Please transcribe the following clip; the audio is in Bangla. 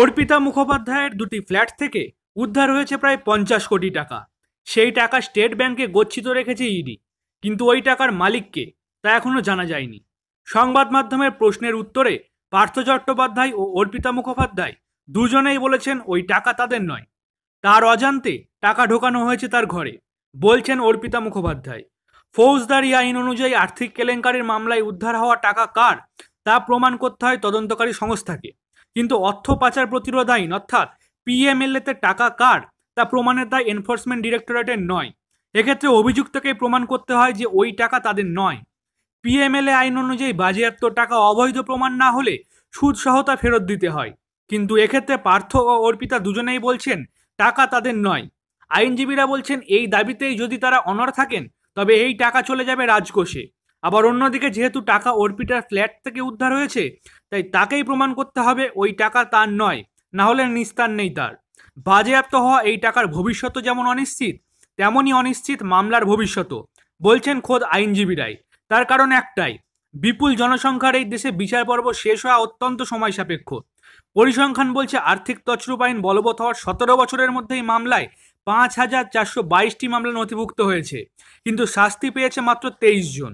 অর্পিতা মুখোপাধ্যায়ের দুটি ফ্ল্যাট থেকে উদ্ধার হয়েছে প্রায় পঞ্চাশ কোটি টাকা সেই টাকা স্টেট ব্যাংকে গচ্ছিত রেখেছে ইডি কিন্তু ওই টাকার মালিককে তা এখনও জানা যায়নি সংবাদ মাধ্যমের প্রশ্নের উত্তরে পার্থ চট্টোপাধ্যায় ও অর্পিতা মুখোপাধ্যায় দুজনেই বলেছেন ওই টাকা তাদের নয় তার অজান্তে টাকা ঢোকানো হয়েছে তার ঘরে বলছেন অর্পিতা মুখোপাধ্যায় ফৌজদারি আইন অনুযায়ী আর্থিক কেলেঙ্কারির মামলায় উদ্ধার হওয়া টাকা কার তা প্রমাণ করতে হয় তদন্তকারী সংস্থাকে কিন্তু অর্থ পাচার প্রতিরোধ আইন অর্থাৎ পিএমএলএতে টাকা কার তা প্রমাণের দায় এনফোর্সমেন্ট ডিরেক্টরেটের নয় এক্ষেত্রে অভিযুক্তকেই প্রমাণ করতে হয় যে ওই টাকা তাদের নয় পিএমএলএ আইন অনুযায়ী বাজেয়াপ্ত টাকা অবৈধ প্রমাণ না হলে সুদ সহতা ফেরত দিতে হয় কিন্তু এক্ষেত্রে পার্থ ও অর্পিতা দুজনেই বলছেন টাকা তাদের নয় আইনজীবীরা বলছেন এই দাবিতেই যদি তারা অনর থাকেন তবে এই টাকা চলে যাবে রাজকোষে আবার অন্যদিকে যেহেতু টাকা অর্পিতার ফ্ল্যাট থেকে উদ্ধার হয়েছে তাই তাকেই প্রমাণ করতে হবে ওই টাকা তার নয় না হলে নিস্তার নেই তার বাজেয়াপ্ত হওয়া এই টাকার ভবিষ্যৎ যেমন অনিশ্চিত তেমনই অনিশ্চিত মামলার ভবিষ্যতও বলছেন খোদ আইনজীবীরাই তার কারণ একটাই বিপুল জনসংখ্যার এই দেশে বিচার পর্ব শেষ হওয়া অত্যন্ত সময় সাপেক্ষ পরিসংখ্যান বলছে আর্থিক তছরূপ আইন বলবৎ হওয়ার সতেরো বছরের মধ্যে এই মামলায় পাঁচ হাজার চারশো বাইশটি মামলা নথিভুক্ত হয়েছে কিন্তু শাস্তি পেয়েছে মাত্র তেইশ জন